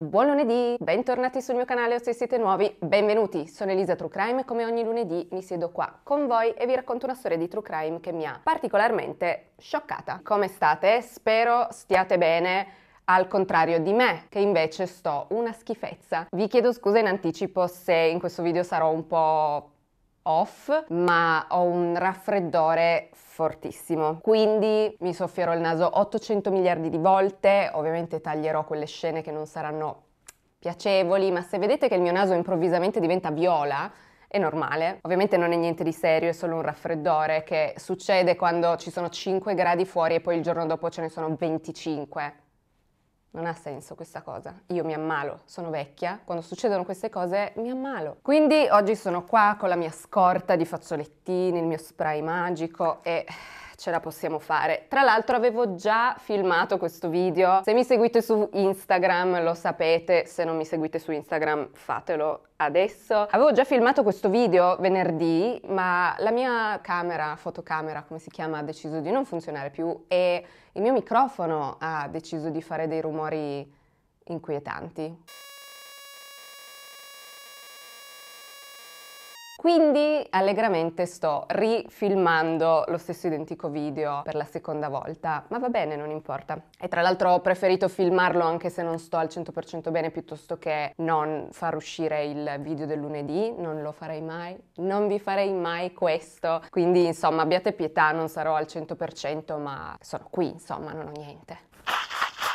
Buon lunedì, bentornati sul mio canale o se siete nuovi, benvenuti. Sono Elisa True Crime e come ogni lunedì mi siedo qua con voi e vi racconto una storia di True Crime che mi ha particolarmente scioccata. Come state? Spero stiate bene al contrario di me, che invece sto una schifezza. Vi chiedo scusa in anticipo se in questo video sarò un po' off, ma ho un raffreddore fortissimo. Quindi mi soffierò il naso 800 miliardi di volte, ovviamente taglierò quelle scene che non saranno piacevoli, ma se vedete che il mio naso improvvisamente diventa viola, è normale. Ovviamente non è niente di serio, è solo un raffreddore che succede quando ci sono 5 gradi fuori e poi il giorno dopo ce ne sono 25. Non ha senso questa cosa. Io mi ammalo, sono vecchia, quando succedono queste cose mi ammalo. Quindi oggi sono qua con la mia scorta di fazzolettini, il mio spray magico e ce la possiamo fare. Tra l'altro avevo già filmato questo video, se mi seguite su Instagram lo sapete, se non mi seguite su Instagram fatelo adesso. Avevo già filmato questo video venerdì, ma la mia camera, fotocamera come si chiama, ha deciso di non funzionare più e il mio microfono ha deciso di fare dei rumori inquietanti. Quindi allegramente sto rifilmando lo stesso identico video per la seconda volta, ma va bene, non importa. E tra l'altro ho preferito filmarlo anche se non sto al 100% bene piuttosto che non far uscire il video del lunedì, non lo farei mai, non vi farei mai questo. Quindi insomma abbiate pietà, non sarò al 100% ma sono qui, insomma, non ho niente.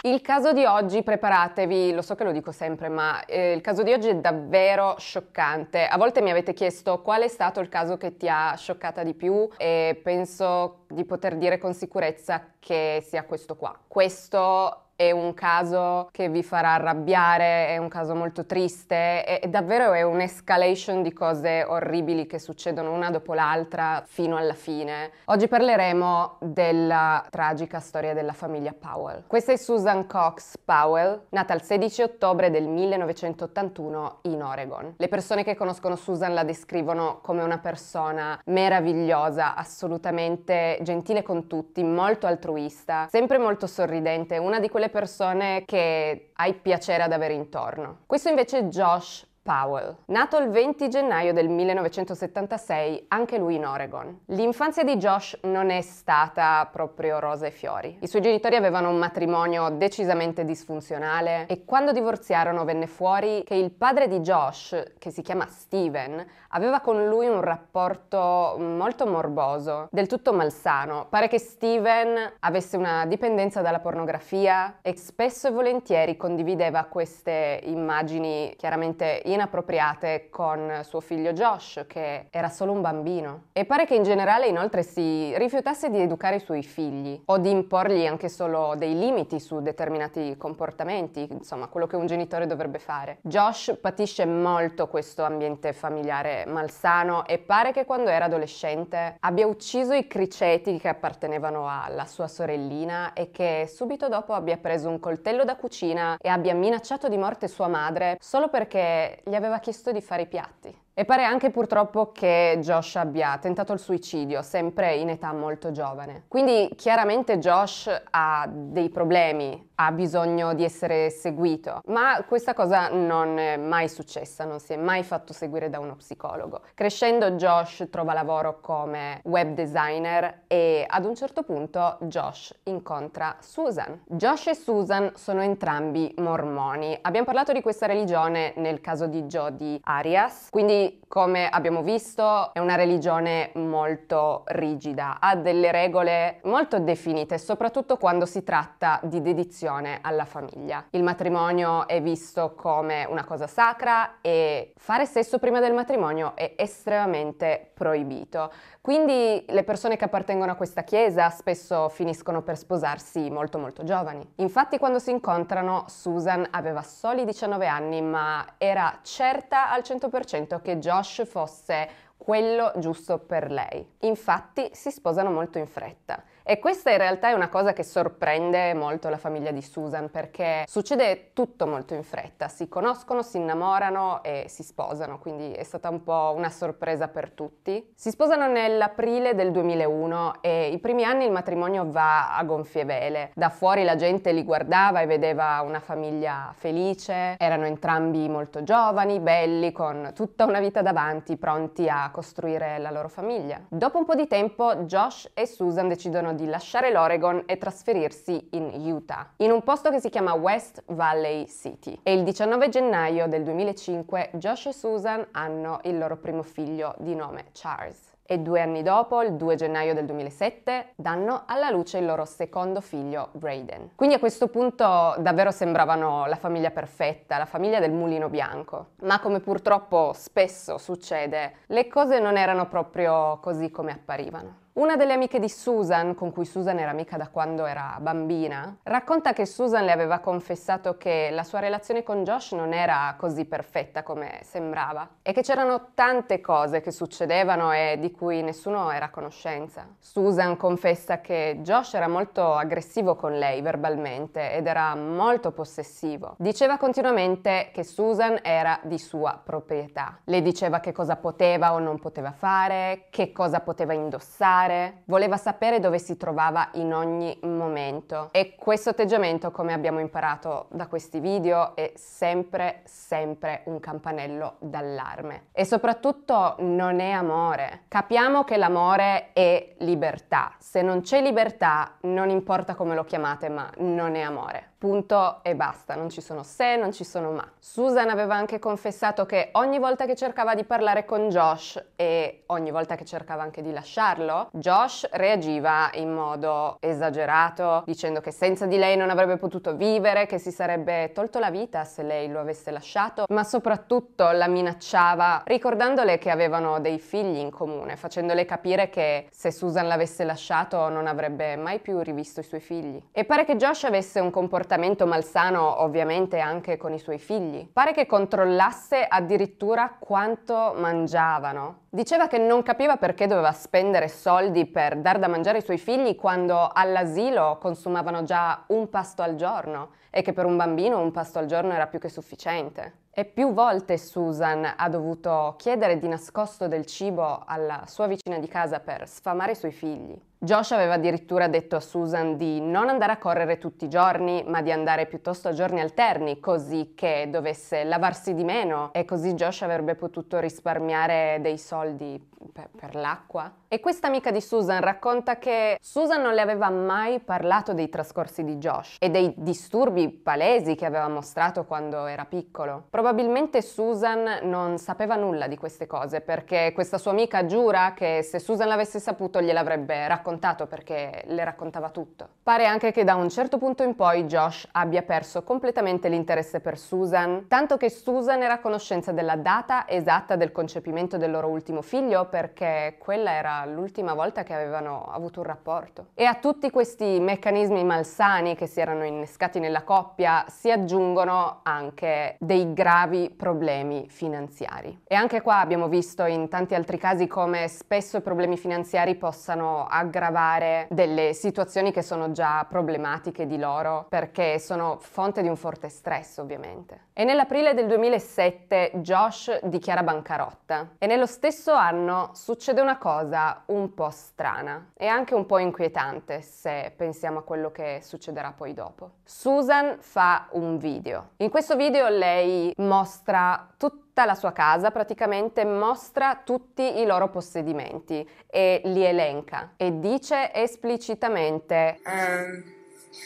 Il caso di oggi, preparatevi, lo so che lo dico sempre, ma eh, il caso di oggi è davvero scioccante. A volte mi avete chiesto qual è stato il caso che ti ha scioccata di più e penso di poter dire con sicurezza che sia questo qua. Questo è un caso che vi farà arrabbiare, è un caso molto triste, è, è davvero è un'escalation di cose orribili che succedono una dopo l'altra fino alla fine. Oggi parleremo della tragica storia della famiglia Powell. Questa è Susan Cox Powell, nata il 16 ottobre del 1981 in Oregon. Le persone che conoscono Susan la descrivono come una persona meravigliosa, assolutamente gentile con tutti, molto altruista, sempre molto sorridente, una di quelle quelle persone che hai piacere ad avere intorno. Questo invece è Josh Powell. Nato il 20 gennaio del 1976, anche lui in Oregon. L'infanzia di Josh non è stata proprio rosa e fiori. I suoi genitori avevano un matrimonio decisamente disfunzionale e quando divorziarono venne fuori che il padre di Josh, che si chiama Steven, aveva con lui un rapporto mm, molto morboso, del tutto malsano. Pare che Steven avesse una dipendenza dalla pornografia e spesso e volentieri condivideva queste immagini chiaramente inappropriate con suo figlio Josh, che era solo un bambino. E pare che in generale inoltre si rifiutasse di educare i suoi figli o di imporgli anche solo dei limiti su determinati comportamenti, insomma quello che un genitore dovrebbe fare. Josh patisce molto questo ambiente familiare malsano e pare che quando era adolescente abbia ucciso i criceti che appartenevano alla sua sorellina e che subito dopo abbia preso un coltello da cucina e abbia minacciato di morte sua madre solo perché gli aveva chiesto di fare i piatti. E pare anche purtroppo che Josh abbia tentato il suicidio, sempre in età molto giovane. Quindi chiaramente Josh ha dei problemi, ha bisogno di essere seguito, ma questa cosa non è mai successa, non si è mai fatto seguire da uno psicologo. Crescendo Josh trova lavoro come web designer e ad un certo punto Josh incontra Susan. Josh e Susan sono entrambi mormoni. Abbiamo parlato di questa religione nel caso di Jodie Arias, quindi come abbiamo visto è una religione molto rigida, ha delle regole molto definite, soprattutto quando si tratta di dedizione alla famiglia. Il matrimonio è visto come una cosa sacra e fare sesso prima del matrimonio è estremamente proibito. Quindi le persone che appartengono a questa chiesa spesso finiscono per sposarsi molto molto giovani. Infatti quando si incontrano Susan aveva soli 19 anni ma era certa al 100% che Josh fosse quello giusto per lei. Infatti si sposano molto in fretta. E questa in realtà è una cosa che sorprende molto la famiglia di Susan perché succede tutto molto in fretta, si conoscono, si innamorano e si sposano, quindi è stata un po' una sorpresa per tutti. Si sposano nell'aprile del 2001 e i primi anni il matrimonio va a gonfie vele. Da fuori la gente li guardava e vedeva una famiglia felice, erano entrambi molto giovani, belli, con tutta una vita davanti, pronti a costruire la loro famiglia. Dopo un po' di tempo Josh e Susan decidono di lasciare l'Oregon e trasferirsi in Utah, in un posto che si chiama West Valley City. E il 19 gennaio del 2005 Josh e Susan hanno il loro primo figlio di nome Charles e due anni dopo, il 2 gennaio del 2007, danno alla luce il loro secondo figlio, Braden. Quindi a questo punto davvero sembravano la famiglia perfetta, la famiglia del mulino bianco. Ma come purtroppo spesso succede, le cose non erano proprio così come apparivano. Una delle amiche di Susan, con cui Susan era amica da quando era bambina, racconta che Susan le aveva confessato che la sua relazione con Josh non era così perfetta come sembrava e che c'erano tante cose che succedevano e di cui nessuno era a conoscenza. Susan confessa che Josh era molto aggressivo con lei verbalmente ed era molto possessivo. Diceva continuamente che Susan era di sua proprietà. Le diceva che cosa poteva o non poteva fare, che cosa poteva indossare fare, voleva sapere dove si trovava in ogni momento. E questo atteggiamento, come abbiamo imparato da questi video, è sempre, sempre un campanello d'allarme. E soprattutto non è amore. Capiamo che l'amore è libertà. Se non c'è libertà, non importa come lo chiamate, ma non è amore. Punto e basta, non ci sono se, non ci sono ma. Susan aveva anche confessato che ogni volta che cercava di parlare con Josh e ogni volta che cercava anche di lasciarlo, Josh reagiva in modo esagerato, dicendo che senza di lei non avrebbe potuto vivere, che si sarebbe tolto la vita se lei lo avesse lasciato, ma soprattutto la minacciava ricordandole che avevano dei figli in comune, facendole capire che se Susan l'avesse lasciato non avrebbe mai più rivisto i suoi figli. E pare che Josh avesse un comportamento comportamento malsano ovviamente anche con i suoi figli. Pare che controllasse addirittura quanto mangiavano. Diceva che non capiva perché doveva spendere soldi per dar da mangiare ai suoi figli quando all'asilo consumavano già un pasto al giorno e che per un bambino un pasto al giorno era più che sufficiente. E più volte Susan ha dovuto chiedere di nascosto del cibo alla sua vicina di casa per sfamare i suoi figli. Josh aveva addirittura detto a Susan di non andare a correre tutti i giorni, ma di andare piuttosto a giorni alterni, così che dovesse lavarsi di meno e così Josh avrebbe potuto risparmiare dei soldi per, per l'acqua. E questa amica di Susan racconta che Susan non le aveva mai parlato dei trascorsi di Josh e dei disturbi palesi che aveva mostrato quando era piccolo. Probabilmente Susan non sapeva nulla di queste cose perché questa sua amica giura che se Susan l'avesse saputo gliel'avrebbe raccontato raccontato perché le raccontava tutto. Pare anche che da un certo punto in poi Josh abbia perso completamente l'interesse per Susan, tanto che Susan era a conoscenza della data esatta del concepimento del loro ultimo figlio perché quella era l'ultima volta che avevano avuto un rapporto. E a tutti questi meccanismi malsani che si erano innescati nella coppia si aggiungono anche dei gravi problemi finanziari. E anche qua abbiamo visto in tanti altri casi come spesso i problemi finanziari possano aggravare aggravare delle situazioni che sono già problematiche di loro perché sono fonte di un forte stress ovviamente. E nell'aprile del 2007 Josh dichiara bancarotta. E nello stesso anno succede una cosa un po' strana e anche un po' inquietante se pensiamo a quello che succederà poi dopo. Susan fa un video. In questo video lei mostra tutta la sua casa praticamente mostra tutti i loro possedimenti e li elenca e dice esplicitamente um.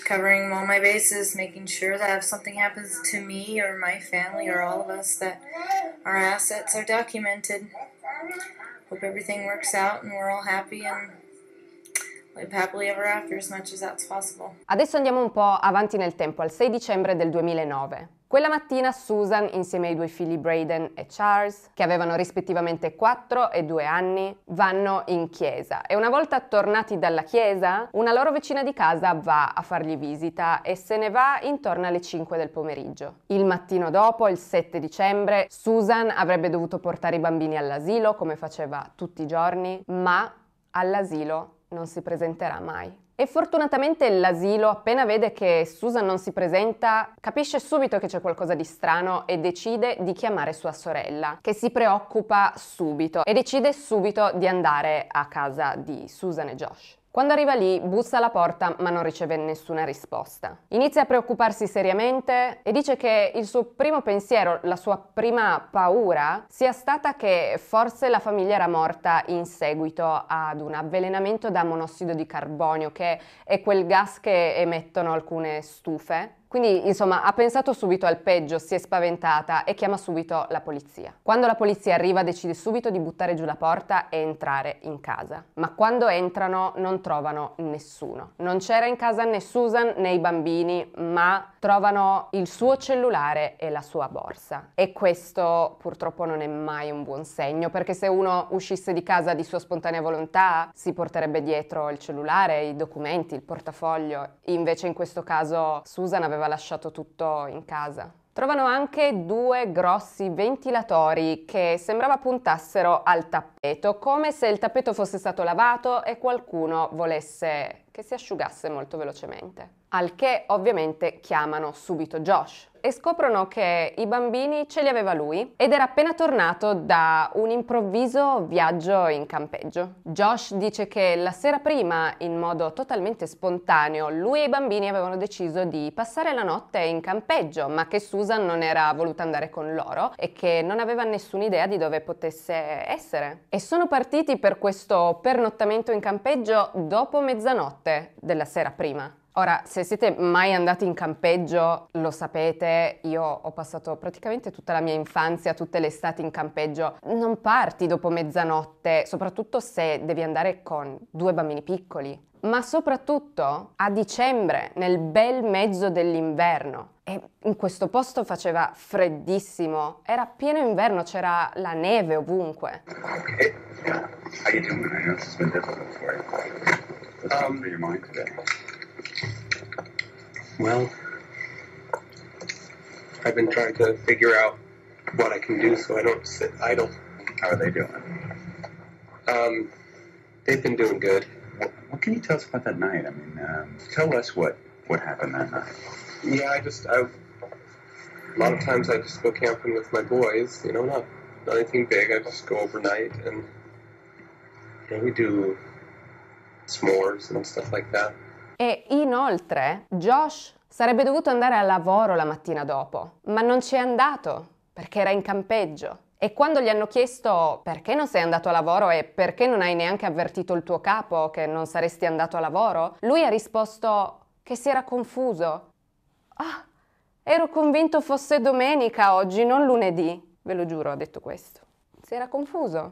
covering all my bases, making sure that if something happens to me or my family or all of us, that our assets are documented. Hope everything works out and we're all happy and live happily ever after as as much that's Adesso andiamo un po' avanti nel tempo, al 6 dicembre del 2009. Quella mattina Susan, insieme ai due figli Braden e Charles, che avevano rispettivamente 4 e 2 anni, vanno in chiesa e una volta tornati dalla chiesa, una loro vicina di casa va a fargli visita e se ne va intorno alle 5 del pomeriggio. Il mattino dopo, il 7 dicembre, Susan avrebbe dovuto portare i bambini all'asilo come faceva tutti i giorni, ma all'asilo non si presenterà mai. E fortunatamente l'asilo, appena vede che Susan non si presenta, capisce subito che c'è qualcosa di strano e decide di chiamare sua sorella, che si preoccupa subito e decide subito di andare a casa di Susan e Josh. Quando arriva lì, bussa alla porta ma non riceve nessuna risposta. Inizia a preoccuparsi seriamente e dice che il suo primo pensiero, la sua prima paura, sia stata che forse la famiglia era morta in seguito ad un avvelenamento da monossido di carbonio, che è quel gas che emettono alcune stufe quindi, insomma, ha pensato subito al peggio, si è spaventata e chiama subito la polizia. Quando la polizia arriva decide subito di buttare giù la porta e entrare in casa. Ma quando entrano non trovano nessuno. Non c'era in casa né Susan né i bambini, ma trovano il suo cellulare e la sua borsa. E questo purtroppo non è mai un buon segno, perché se uno uscisse di casa di sua spontanea volontà, si porterebbe dietro il cellulare, i documenti, il portafoglio. Invece in questo caso Susan aveva lasciato tutto in casa. Trovano anche due grossi ventilatori che sembrava puntassero al tappeto, come se il tappeto fosse stato lavato e qualcuno volesse che si asciugasse molto velocemente. Al che ovviamente chiamano subito Josh e scoprono che i bambini ce li aveva lui ed era appena tornato da un improvviso viaggio in campeggio. Josh dice che la sera prima, in modo totalmente spontaneo, lui e i bambini avevano deciso di passare la notte in campeggio, ma che Susan non era voluta andare con loro e che non aveva nessuna idea di dove potesse essere. E sono partiti per questo pernottamento in campeggio dopo mezzanotte della sera prima. Ora, se siete mai andati in campeggio, lo sapete, io ho passato praticamente tutta la mia infanzia, tutte le estati in campeggio. Non parti dopo mezzanotte, soprattutto se devi andare con due bambini piccoli. Ma soprattutto a dicembre, nel bel mezzo dell'inverno. E in questo posto faceva freddissimo, era pieno inverno, c'era la neve ovunque. Ok, Um, Well, I've been trying to figure out what I can do so I don't sit idle. How are they doing? Um, they've been doing good. What, what can you tell us about that night? I mean, um, tell us what what happened that night. Yeah, I just I a lot of times I just go camping with my boys. You know, not not anything big. I just go overnight and you know, we do s'mores and stuff like that. E inoltre Josh sarebbe dovuto andare al lavoro la mattina dopo, ma non ci è andato perché era in campeggio. E quando gli hanno chiesto perché non sei andato a lavoro e perché non hai neanche avvertito il tuo capo che non saresti andato a lavoro, lui ha risposto che si era confuso. Ah, ero convinto fosse domenica oggi, non lunedì. Ve lo giuro, ha detto questo. Si era confuso.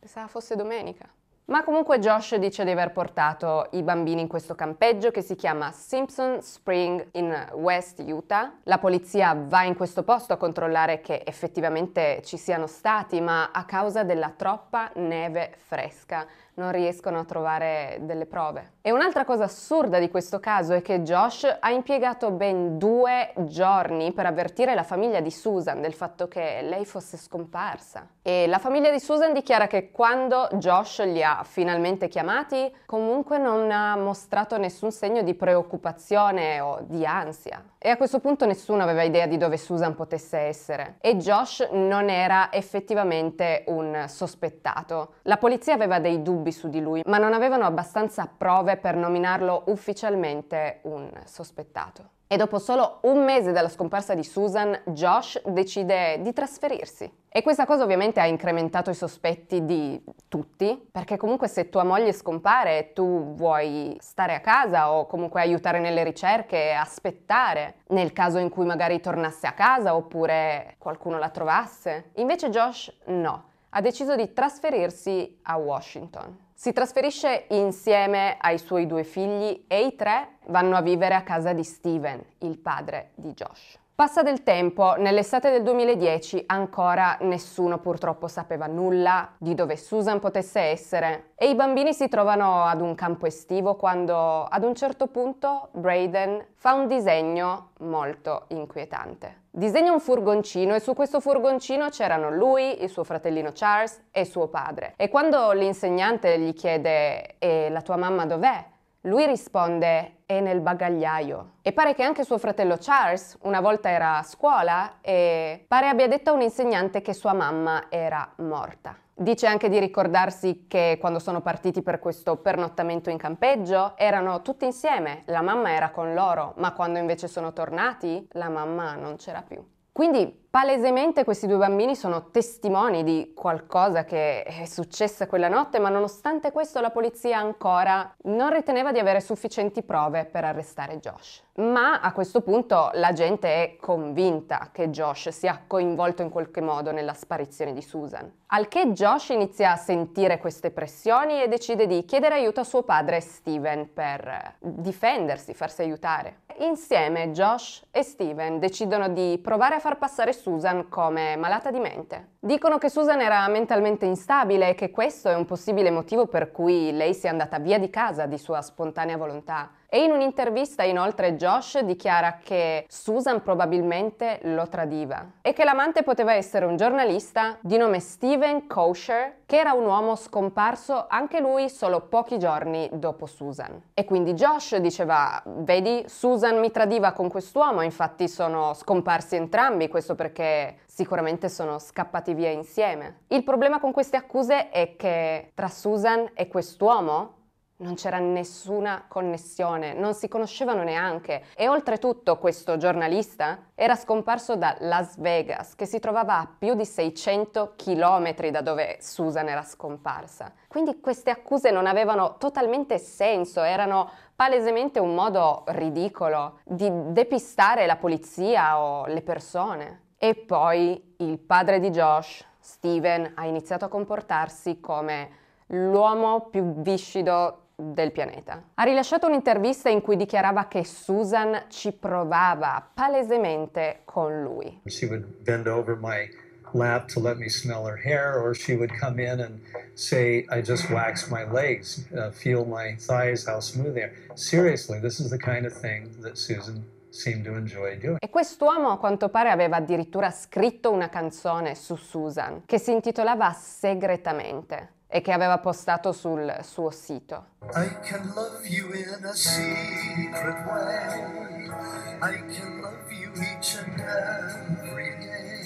Pensava fosse domenica. Ma comunque Josh dice di aver portato i bambini in questo campeggio che si chiama Simpson Spring in West Utah. La polizia va in questo posto a controllare che effettivamente ci siano stati, ma a causa della troppa neve fresca non riescono a trovare delle prove. E un'altra cosa assurda di questo caso è che Josh ha impiegato ben due giorni per avvertire la famiglia di Susan del fatto che lei fosse scomparsa. E la famiglia di Susan dichiara che quando Josh gli ha finalmente chiamati, comunque non ha mostrato nessun segno di preoccupazione o di ansia. E a questo punto nessuno aveva idea di dove Susan potesse essere. E Josh non era effettivamente un sospettato. La polizia aveva dei dubbi su di lui, ma non avevano abbastanza prove per nominarlo ufficialmente un sospettato. E dopo solo un mese dalla scomparsa di Susan, Josh decide di trasferirsi. E questa cosa ovviamente ha incrementato i sospetti di tutti, perché comunque se tua moglie scompare tu vuoi stare a casa o comunque aiutare nelle ricerche, aspettare, nel caso in cui magari tornasse a casa oppure qualcuno la trovasse. Invece Josh no, ha deciso di trasferirsi a Washington. Si trasferisce insieme ai suoi due figli e i tre vanno a vivere a casa di Steven, il padre di Josh. Passa del tempo, nell'estate del 2010 ancora nessuno purtroppo sapeva nulla di dove Susan potesse essere e i bambini si trovano ad un campo estivo quando ad un certo punto Braden fa un disegno molto inquietante. Disegna un furgoncino e su questo furgoncino c'erano lui, il suo fratellino Charles e suo padre. E quando l'insegnante gli chiede e la tua mamma dov'è? Lui risponde è nel bagagliaio. E pare che anche suo fratello Charles una volta era a scuola e pare abbia detto a un insegnante che sua mamma era morta. Dice anche di ricordarsi che quando sono partiti per questo pernottamento in campeggio erano tutti insieme, la mamma era con loro, ma quando invece sono tornati la mamma non c'era più. Quindi Palesemente questi due bambini sono testimoni di qualcosa che è successo quella notte, ma nonostante questo la polizia ancora non riteneva di avere sufficienti prove per arrestare Josh. Ma a questo punto la gente è convinta che Josh sia coinvolto in qualche modo nella sparizione di Susan. Al che Josh inizia a sentire queste pressioni e decide di chiedere aiuto a suo padre Steven per difendersi, farsi aiutare. Insieme Josh e Steven decidono di provare a far passare Susan Susan come malata di mente. Dicono che Susan era mentalmente instabile e che questo è un possibile motivo per cui lei sia andata via di casa di sua spontanea volontà. E in un'intervista inoltre Josh dichiara che Susan probabilmente lo tradiva e che l'amante poteva essere un giornalista di nome Steven Kosher, che era un uomo scomparso anche lui solo pochi giorni dopo Susan. E quindi Josh diceva, vedi, Susan mi tradiva con quest'uomo, infatti sono scomparsi entrambi, questo perché sicuramente sono scappati via insieme. Il problema con queste accuse è che tra Susan e quest'uomo non c'era nessuna connessione, non si conoscevano neanche e oltretutto questo giornalista era scomparso da Las Vegas che si trovava a più di 600 km da dove Susan era scomparsa. Quindi queste accuse non avevano totalmente senso, erano palesemente un modo ridicolo di depistare la polizia o le persone. E poi il padre di Josh, Steven, ha iniziato a comportarsi come l'uomo più viscido del pianeta. Ha rilasciato un'intervista in cui dichiarava che Susan ci provava palesemente con lui. She would bend over my lap to let me smell her hair or she would come in and say I just waxed my legs, uh, feel my thighs how smooth they are. Seriously, this is the kind of thing that Susan e quest'uomo a quanto pare aveva addirittura scritto una canzone su Susan che si intitolava Segretamente e che aveva postato sul suo sito. I can can love love you you in a secret way. I each and every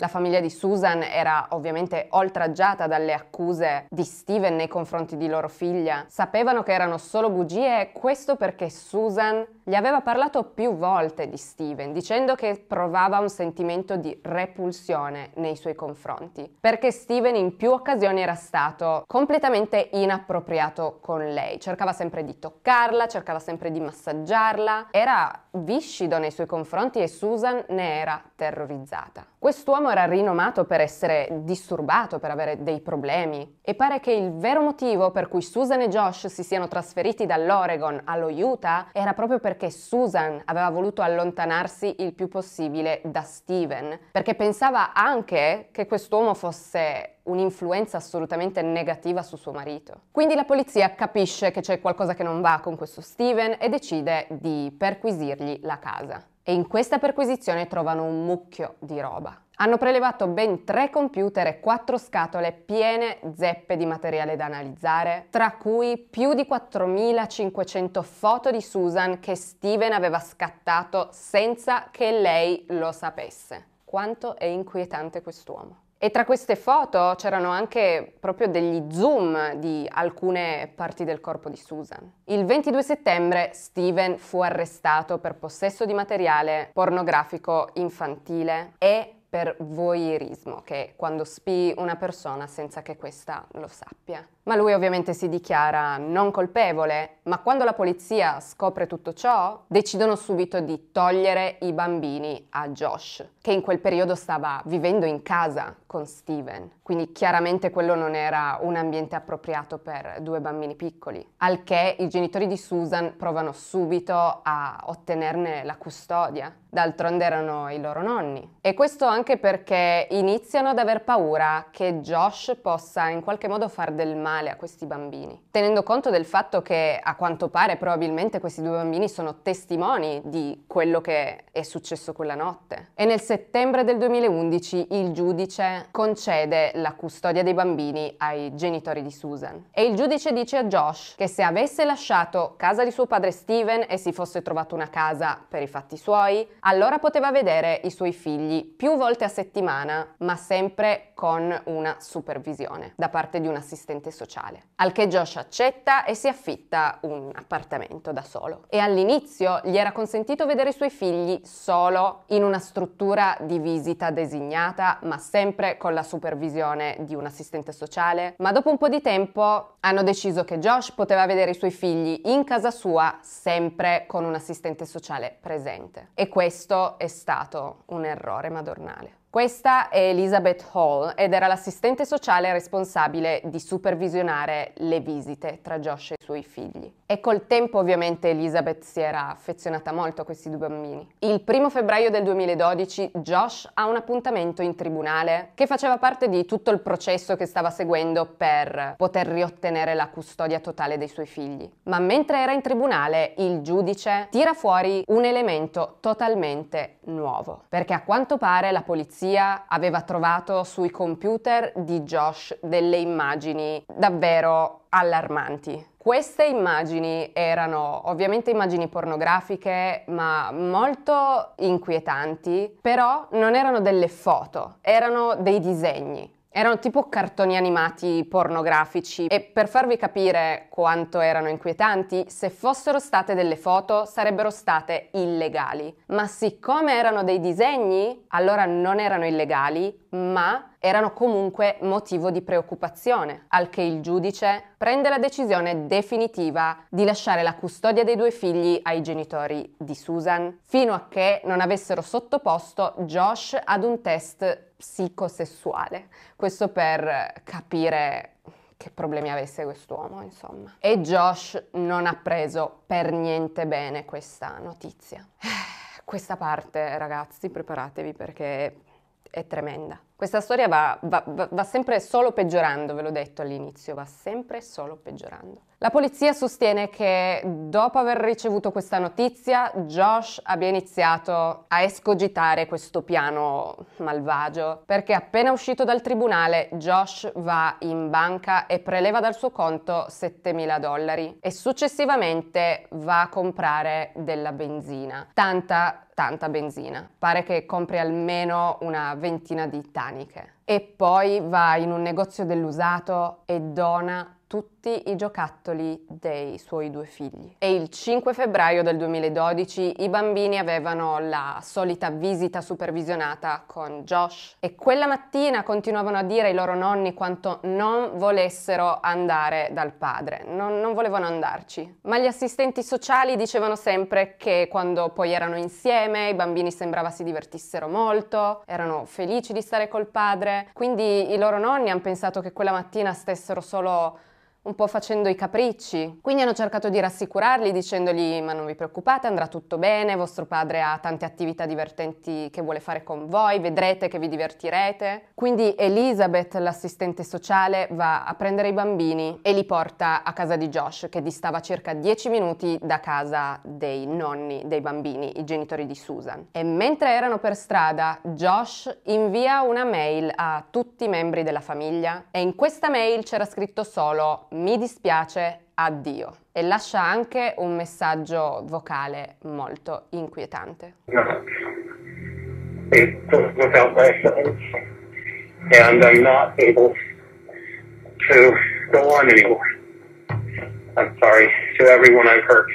la famiglia di Susan era ovviamente oltraggiata dalle accuse di Steven nei confronti di loro figlia. Sapevano che erano solo bugie, questo perché Susan gli aveva parlato più volte di Steven, dicendo che provava un sentimento di repulsione nei suoi confronti, perché Steven in più occasioni era stato completamente inappropriato con lei, cercava sempre di toccarla, cercava sempre di massaggiarla, era viscido nei suoi confronti e Susan ne era terrorizzata. Quest'uomo era rinomato per essere disturbato, per avere dei problemi e pare che il vero motivo per cui Susan e Josh si siano trasferiti dall'Oregon allo Utah era proprio perché Susan aveva voluto allontanarsi il più possibile da Steven, perché pensava anche che quest'uomo fosse un'influenza assolutamente negativa su suo marito. Quindi la polizia capisce che c'è qualcosa che non va con questo Steven e decide di perquisirgli la casa e in questa perquisizione trovano un mucchio di roba. Hanno prelevato ben tre computer e quattro scatole piene zeppe di materiale da analizzare, tra cui più di 4.500 foto di Susan che Steven aveva scattato senza che lei lo sapesse. Quanto è inquietante quest'uomo. E tra queste foto c'erano anche proprio degli zoom di alcune parti del corpo di Susan. Il 22 settembre Steven fu arrestato per possesso di materiale pornografico infantile e per voyeurismo, che è quando spi una persona senza che questa lo sappia. Ma lui ovviamente si dichiara non colpevole, ma quando la polizia scopre tutto ciò, decidono subito di togliere i bambini a Josh, che in quel periodo stava vivendo in casa con Steven. Quindi chiaramente quello non era un ambiente appropriato per due bambini piccoli. Al che i genitori di Susan provano subito a ottenerne la custodia. D'altronde erano i loro nonni. E questo anche anche perché iniziano ad aver paura che Josh possa in qualche modo far del male a questi bambini, tenendo conto del fatto che a quanto pare probabilmente questi due bambini sono testimoni di quello che è successo quella notte. E nel settembre del 2011 il giudice concede la custodia dei bambini ai genitori di Susan. E il giudice dice a Josh che se avesse lasciato casa di suo padre Steven e si fosse trovato una casa per i fatti suoi, allora poteva vedere i suoi figli più volte volte a settimana, ma sempre con una supervisione da parte di un assistente sociale. Al che Josh accetta e si affitta un appartamento da solo. E all'inizio gli era consentito vedere i suoi figli solo in una struttura di visita designata, ma sempre con la supervisione di un assistente sociale. Ma dopo un po' di tempo hanno deciso che Josh poteva vedere i suoi figli in casa sua sempre con un assistente sociale presente. E questo è stato un errore madornale. Questa è Elizabeth Hall ed era l'assistente sociale responsabile di supervisionare le visite tra Josh e i suoi figli. E col tempo ovviamente Elizabeth si era affezionata molto a questi due bambini. Il primo febbraio del 2012 Josh ha un appuntamento in tribunale che faceva parte di tutto il processo che stava seguendo per poter riottenere la custodia totale dei suoi figli. Ma mentre era in tribunale il giudice tira fuori un elemento totalmente nuovo, perché a quanto pare la polizia polizia aveva trovato sui computer di Josh delle immagini davvero allarmanti. Queste immagini erano ovviamente immagini pornografiche, ma molto inquietanti, però non erano delle foto, erano dei disegni. Erano tipo cartoni animati pornografici e per farvi capire quanto erano inquietanti, se fossero state delle foto sarebbero state illegali. Ma siccome erano dei disegni, allora non erano illegali, ma erano comunque motivo di preoccupazione, al che il giudice prende la decisione definitiva di lasciare la custodia dei due figli ai genitori di Susan, fino a che non avessero sottoposto Josh ad un test psicosessuale. Questo per capire che problemi avesse quest'uomo, insomma. E Josh non ha preso per niente bene questa notizia. Questa parte, ragazzi, preparatevi perché è tremenda. Questa storia va, va, va, va, sempre solo peggiorando, ve l'ho detto all'inizio, va sempre solo peggiorando. La polizia sostiene che dopo aver ricevuto questa notizia, Josh abbia iniziato a escogitare questo piano malvagio, perché appena uscito dal tribunale, Josh va in banca e preleva dal suo conto 7.000 dollari e successivamente va a comprare della benzina, tanta, tanta benzina. Pare che compri almeno una ventina di tanti organiche. E poi va in un negozio dell'usato e dona tutto tutti i giocattoli dei suoi due figli. E il 5 febbraio del 2012 i bambini avevano la solita visita supervisionata con Josh e quella mattina continuavano a dire ai loro nonni quanto non volessero andare dal padre, non, non volevano andarci. Ma gli assistenti sociali dicevano sempre che quando poi erano insieme i bambini sembrava si divertissero molto, erano felici di stare col padre, quindi i loro nonni hanno pensato che quella mattina stessero solo un po' facendo i capricci. Quindi hanno cercato di rassicurarli dicendogli ma non vi preoccupate, andrà tutto bene, vostro padre ha tante attività divertenti che vuole fare con voi, vedrete che vi divertirete. Quindi Elizabeth, l'assistente sociale, va a prendere i bambini e li porta a casa di Josh che distava circa 10 minuti da casa dei nonni dei bambini, i genitori di Susan. E mentre erano per strada, Josh invia una mail a tutti i membri della famiglia e in questa mail c'era scritto solo mi dispiace, addio. E lascia anche un messaggio vocale molto inquietante. No. It goes without myself. And I'm not able to go on anymore. I'm sorry to everyone I've hurt.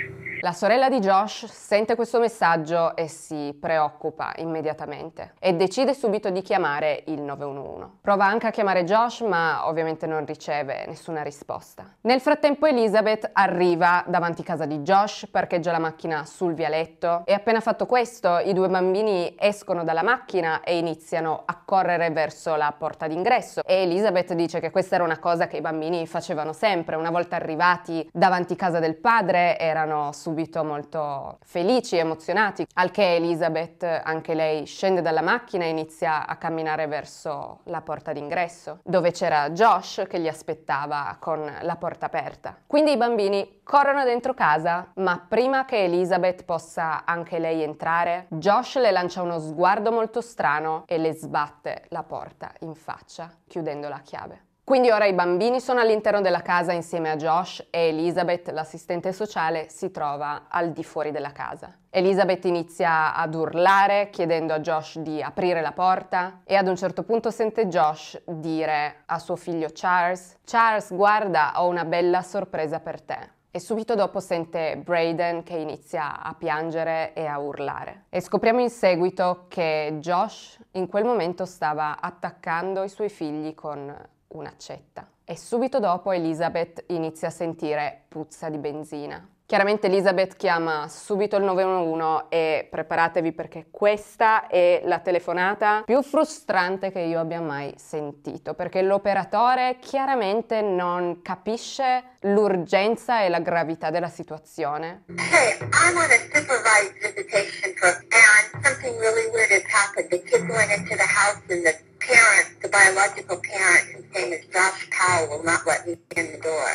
La sorella di Josh sente questo messaggio e si preoccupa immediatamente e decide subito di chiamare il 911. Prova anche a chiamare Josh ma ovviamente non riceve nessuna risposta. Nel frattempo Elizabeth arriva davanti a casa di Josh, parcheggia la macchina sul vialetto e appena fatto questo i due bambini escono dalla macchina e iniziano a correre verso la porta d'ingresso e Elizabeth dice che questa era una cosa che i bambini facevano sempre, una volta arrivati davanti a casa del padre erano subito subito molto felici, emozionati, al che Elizabeth, anche lei, scende dalla macchina e inizia a camminare verso la porta d'ingresso, dove c'era Josh che li aspettava con la porta aperta. Quindi i bambini corrono dentro casa, ma prima che Elizabeth possa anche lei entrare, Josh le lancia uno sguardo molto strano e le sbatte la porta in faccia, chiudendo la chiave. Quindi ora i bambini sono all'interno della casa insieme a Josh e Elizabeth, l'assistente sociale, si trova al di fuori della casa. Elizabeth inizia ad urlare chiedendo a Josh di aprire la porta e ad un certo punto sente Josh dire a suo figlio Charles, Charles guarda ho una bella sorpresa per te. E subito dopo sente Brayden che inizia a piangere e a urlare. E scopriamo in seguito che Josh in quel momento stava attaccando i suoi figli con un'accetta. E subito dopo Elizabeth inizia a sentire puzza di benzina. Chiaramente Elizabeth chiama subito il 911 e preparatevi perché questa è la telefonata più frustrante che io abbia mai sentito, perché l'operatore chiaramente non capisce l'urgenza e la gravità della situazione. Hey, I'm on a supervised visitation for and something really weird has happened. The kid went into the house and the parent, the biological parent, whose name is Josh Powell, will not let me in the door.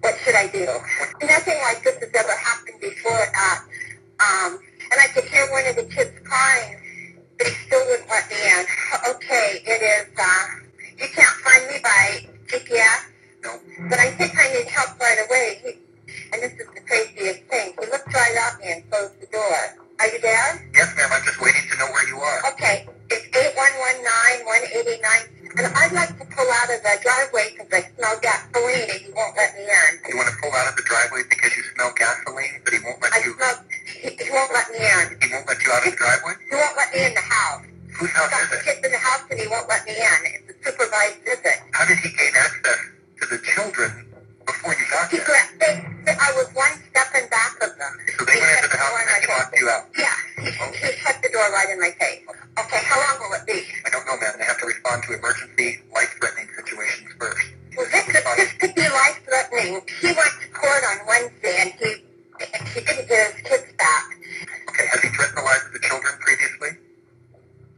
What should I do? Nothing like this has ever happened before. Uh, um, and I could hear one of the kids crying. but he still wouldn't let me in. Okay, it is, uh, you can't find me by GPS. No. But I think I need help right away. He, and this is the craziest thing. He looked right at me and closed the door. Are you there? Yes, ma'am. I'm just waiting to know where you are. Okay. 189, 189, and I'd like to pull out of the driveway because I smell gasoline and he won't let me in. You want to pull out of the driveway because you smell gasoline, but he won't let I Smell, he, won't let me in. He won't let you out of the driveway? He won't let me in the house. Whose house is it? in the house and he won't let me in. It's a supervised visit. How did he gain access to the children before you got there. Correct. They, they, I was one step in back of them. So they, they went into the house and they locked you out. Yeah. Okay. He shut the door right in my face. Okay, how long will it be? I don't know, ma'am. They have to respond to emergency, life-threatening situations first. Well, this, this could be life-threatening. He went to court on Wednesday, and he, he didn't get his kids back. Okay, has he threatened the lives of the children previously?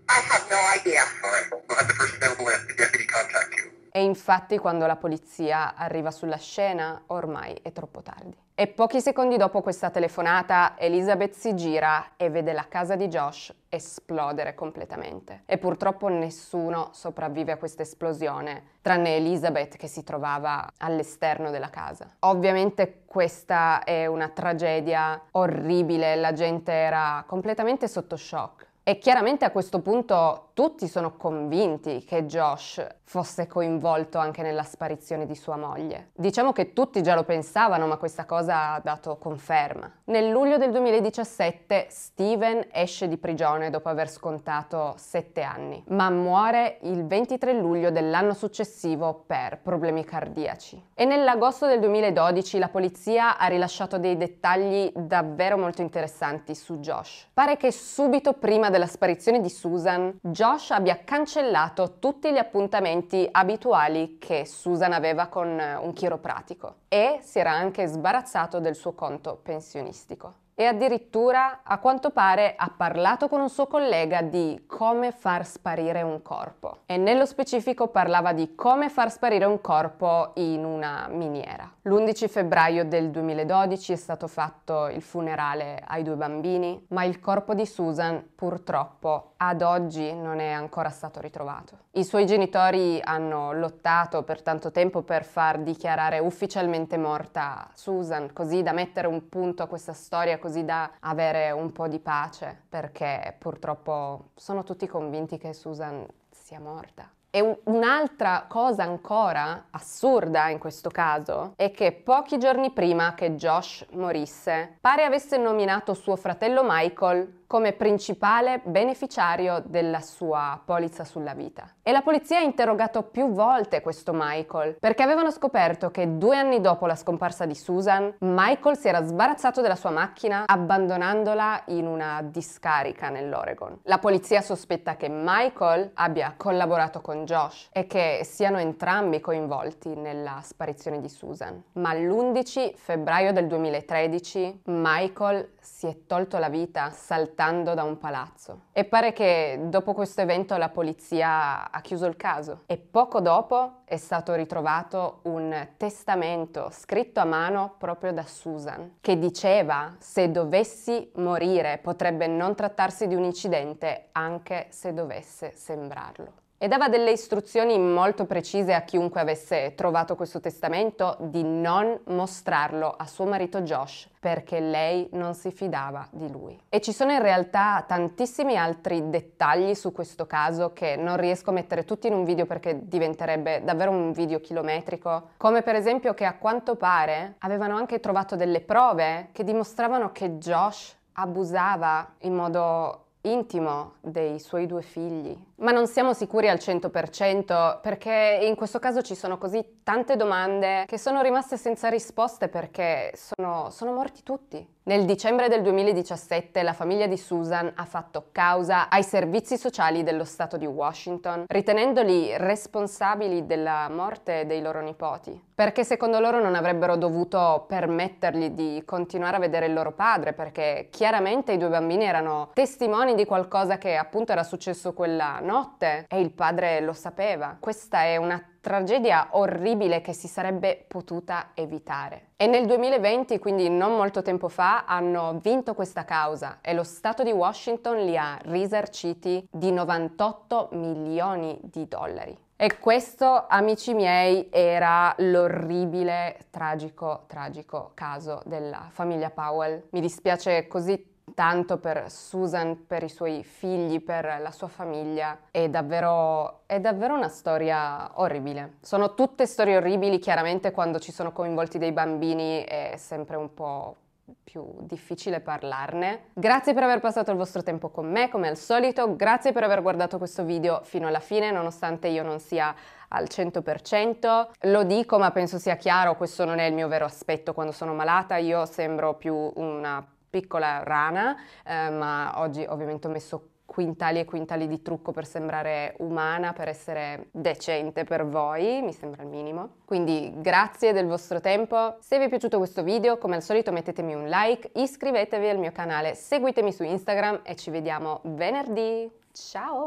I have no idea. All right. We'll have the first available deputy contact you. E infatti quando la polizia arriva sulla scena ormai è troppo tardi. E pochi secondi dopo questa telefonata, Elizabeth si gira e vede la casa di Josh esplodere completamente. E purtroppo nessuno sopravvive a questa esplosione, tranne Elizabeth che si trovava all'esterno della casa. Ovviamente questa è una tragedia orribile, la gente era completamente sotto shock. E chiaramente a questo punto tutti sono convinti che Josh fosse coinvolto anche nella sparizione di sua moglie. Diciamo che tutti già lo pensavano, ma questa cosa ha dato conferma. Nel luglio del 2017 Steven esce di prigione dopo aver scontato 7 anni, ma muore il 23 luglio dell'anno successivo per problemi cardiaci. E nell'agosto del 2012 la polizia ha rilasciato dei dettagli davvero molto interessanti su Josh. Pare che subito prima della sparizione di Susan, Josh abbia cancellato tutti gli appuntamenti abituali che Susan aveva con eh, un chiropratico e si era anche sbarazzato del suo conto pensionistico. E addirittura, a quanto pare, ha parlato con un suo collega di come far sparire un corpo. E nello specifico parlava di come far sparire un corpo in una miniera. L'11 febbraio del 2012 è stato fatto il funerale ai due bambini, ma il corpo di Susan purtroppo ad oggi non è ancora stato ritrovato. I suoi genitori hanno lottato per tanto tempo per far dichiarare ufficialmente morta Susan, così da mettere un punto a questa storia, così da avere un po' di pace, perché purtroppo sono tutti convinti che Susan sia morta. E un'altra cosa ancora assurda in questo caso è che pochi giorni prima che Josh morisse, pare avesse nominato suo fratello Michael come principale beneficiario della sua polizza sulla vita. E la polizia ha interrogato più volte questo Michael, perché avevano scoperto che due anni dopo la scomparsa di Susan, Michael si era sbarazzato della sua macchina abbandonandola in una discarica nell'Oregon. La polizia sospetta che Michael abbia collaborato con Josh e che siano entrambi coinvolti nella sparizione di Susan. Ma l'11 febbraio del 2013 Michael si è tolto la vita saltando scappando da un palazzo. E pare che dopo questo evento la polizia ha chiuso il caso. E poco dopo è stato ritrovato un testamento scritto a mano proprio da Susan, che diceva se dovessi morire potrebbe non trattarsi di un incidente anche se dovesse sembrarlo e dava delle istruzioni molto precise a chiunque avesse trovato questo testamento di non mostrarlo a suo marito Josh perché lei non si fidava di lui. E ci sono in realtà tantissimi altri dettagli su questo caso che non riesco a mettere tutti in un video perché diventerebbe davvero un video chilometrico, come per esempio che a quanto pare avevano anche trovato delle prove che dimostravano che Josh abusava in modo intimo dei suoi due figli ma non siamo sicuri al 100% perché in questo caso ci sono così tante domande che sono rimaste senza risposte perché sono, sono, morti tutti. Nel dicembre del 2017 la famiglia di Susan ha fatto causa ai servizi sociali dello Stato di Washington, ritenendoli responsabili della morte dei loro nipoti, perché secondo loro non avrebbero dovuto permettergli di continuare a vedere il loro padre, perché chiaramente i due bambini erano testimoni di qualcosa che appunto era successo quell'anno notte e il padre lo sapeva. Questa è una tragedia orribile che si sarebbe potuta evitare. E nel 2020, quindi non molto tempo fa, hanno vinto questa causa e lo Stato di Washington li ha risarciti di 98 milioni di dollari. E questo, amici miei, era l'orribile, tragico, tragico caso della famiglia Powell. Mi dispiace così tanto tanto per Susan, per i suoi figli, per la sua famiglia. È davvero, è davvero una storia orribile. Sono tutte storie orribili, chiaramente quando ci sono coinvolti dei bambini è sempre un po' più difficile parlarne. Grazie per aver passato il vostro tempo con me, come al solito, grazie per aver guardato questo video fino alla fine, nonostante io non sia al 100%. Lo dico, ma penso sia chiaro, questo non è il mio vero aspetto quando sono malata, io sembro più una piccola rana, eh, ma oggi ovviamente ho messo quintali e quintali di trucco per sembrare umana, per essere decente per voi, mi sembra il minimo. Quindi grazie del vostro tempo. Se vi è piaciuto questo video, come al solito mettetemi un like, iscrivetevi al mio canale, seguitemi su Instagram e ci vediamo venerdì. Ciao!